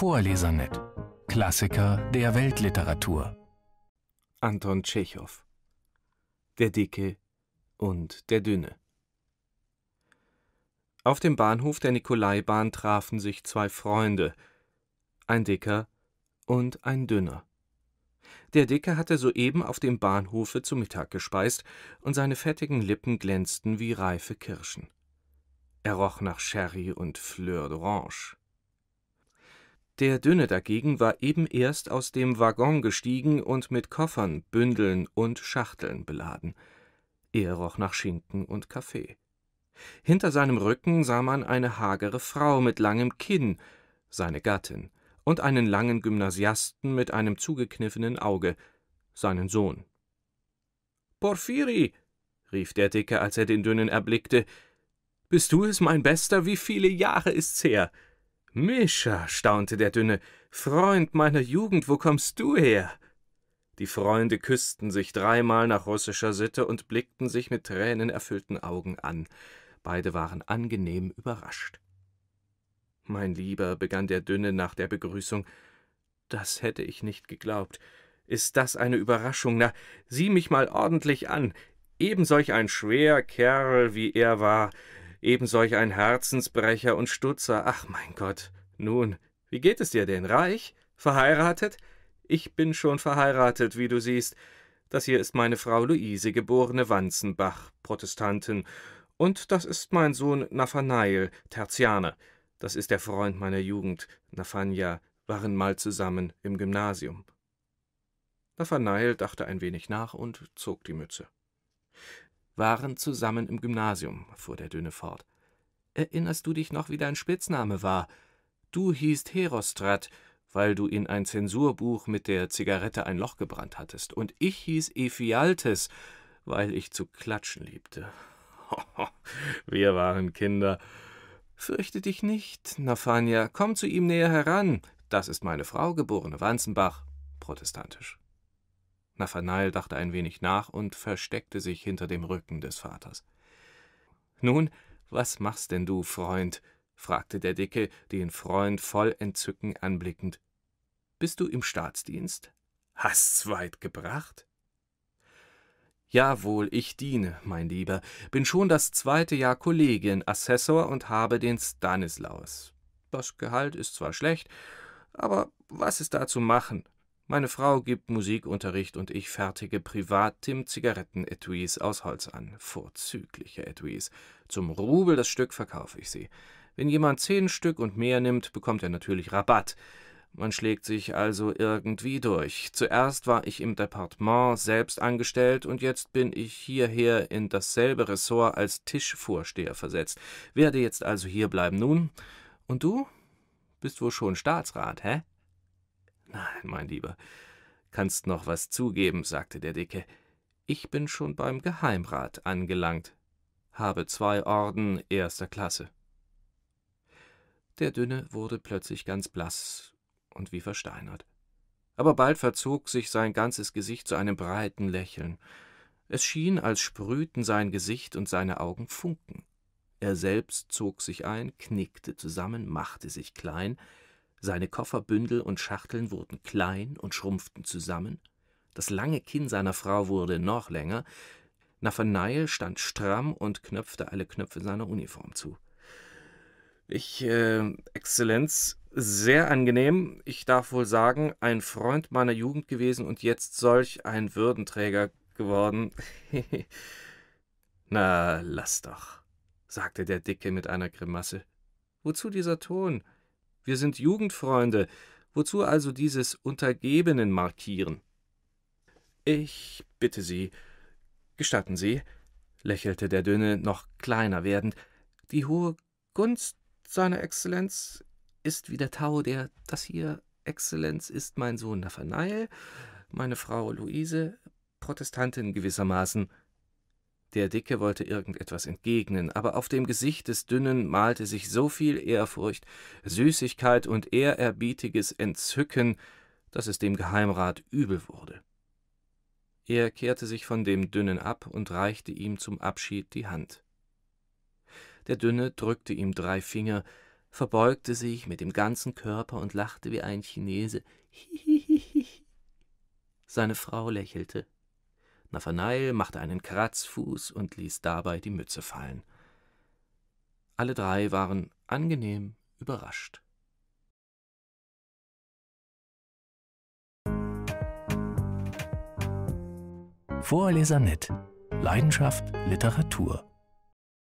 Vorlesernet. Klassiker der Weltliteratur. Anton Tschechow. Der Dicke und der Dünne. Auf dem Bahnhof der Nikolaibahn trafen sich zwei Freunde, ein Dicker und ein Dünner. Der Dicke hatte soeben auf dem Bahnhofe zu Mittag gespeist, und seine fettigen Lippen glänzten wie reife Kirschen. Er roch nach Sherry und Fleur d'Orange. Der Dünne dagegen war eben erst aus dem Waggon gestiegen und mit Koffern, Bündeln und Schachteln beladen. Er roch nach Schinken und Kaffee. Hinter seinem Rücken sah man eine hagere Frau mit langem Kinn, seine Gattin, und einen langen Gymnasiasten mit einem zugekniffenen Auge, seinen Sohn. Porfiri, rief der Dicke, als er den Dünnen erblickte, bist du es, mein Bester, wie viele Jahre ist's her? Mischa, staunte der Dünne, Freund meiner Jugend, wo kommst du her? Die Freunde küssten sich dreimal nach russischer Sitte und blickten sich mit tränenerfüllten Augen an. Beide waren angenehm überrascht. Mein Lieber, begann der Dünne nach der Begrüßung, das hätte ich nicht geglaubt. Ist das eine Überraschung? Na, sieh mich mal ordentlich an. Eben solch ein schwer Kerl, wie er war, eben solch ein Herzensbrecher und Stutzer. Ach mein Gott. Nun, wie geht es dir denn? Reich? Verheiratet? Ich bin schon verheiratet, wie du siehst. Das hier ist meine Frau Luise, geborene Wanzenbach, Protestantin, und das ist mein Sohn Nathanael, Tertianer. Das ist der Freund meiner Jugend. Nathania waren mal zusammen im Gymnasium. Nathanael dachte ein wenig nach und zog die Mütze waren zusammen im Gymnasium, fuhr der Dünne fort. Erinnerst du dich noch, wie dein Spitzname war? Du hießt Herostrat, weil du in ein Zensurbuch mit der Zigarette ein Loch gebrannt hattest, und ich hieß Ephialtes, weil ich zu klatschen liebte. Wir waren Kinder. Fürchte dich nicht, Nafania, komm zu ihm näher heran. Das ist meine Frau, geborene Wanzenbach, protestantisch. Nathanael dachte ein wenig nach und versteckte sich hinter dem Rücken des Vaters. Nun, was machst denn du, Freund? fragte der Dicke, den Freund voll Entzücken anblickend. Bist du im Staatsdienst? Hast's weit gebracht? Jawohl, ich diene, mein Lieber, bin schon das zweite Jahr Kollegin, Assessor und habe den Stanislaus. Das Gehalt ist zwar schlecht, aber was ist da zu machen? Meine Frau gibt Musikunterricht und ich fertige privat Tim-Zigarettenetuis aus Holz an. Vorzügliche Etuis. Zum Rubel das Stück verkaufe ich sie. Wenn jemand zehn Stück und mehr nimmt, bekommt er natürlich Rabatt. Man schlägt sich also irgendwie durch. Zuerst war ich im Departement selbst angestellt und jetzt bin ich hierher in dasselbe Ressort als Tischvorsteher versetzt. Werde jetzt also hierbleiben nun. Und du? Bist wohl schon Staatsrat, hä? Nein, mein Lieber, kannst noch was zugeben, sagte der Dicke. Ich bin schon beim Geheimrat angelangt, habe zwei Orden erster Klasse. Der Dünne wurde plötzlich ganz blass und wie versteinert. Aber bald verzog sich sein ganzes Gesicht zu einem breiten Lächeln. Es schien, als sprühten sein Gesicht und seine Augen Funken. Er selbst zog sich ein, knickte zusammen, machte sich klein, seine Kofferbündel und Schachteln wurden klein und schrumpften zusammen. Das lange Kinn seiner Frau wurde noch länger. Nafanaye stand stramm und knöpfte alle Knöpfe seiner Uniform zu. Ich, äh, Exzellenz, sehr angenehm. Ich darf wohl sagen, ein Freund meiner Jugend gewesen und jetzt solch ein Würdenträger geworden. Na, lass doch, sagte der Dicke mit einer Grimasse. Wozu dieser Ton? Wir sind Jugendfreunde. Wozu also dieses Untergebenen markieren? Ich bitte Sie, gestatten Sie, lächelte der Dünne, noch kleiner werdend, die hohe Gunst seiner Exzellenz ist wie der Tau, der das hier Exzellenz ist mein Sohn Nathanael, meine Frau Luise, Protestantin gewissermaßen, der Dicke wollte irgendetwas entgegnen, aber auf dem Gesicht des Dünnen malte sich so viel Ehrfurcht, Süßigkeit und ehrerbietiges Entzücken, dass es dem Geheimrat übel wurde. Er kehrte sich von dem Dünnen ab und reichte ihm zum Abschied die Hand. Der Dünne drückte ihm drei Finger, verbeugte sich mit dem ganzen Körper und lachte wie ein Chinese. Seine Frau lächelte. Nathanael machte einen Kratzfuß und ließ dabei die Mütze fallen. Alle drei waren angenehm überrascht. Vorleser nett. Leidenschaft Literatur.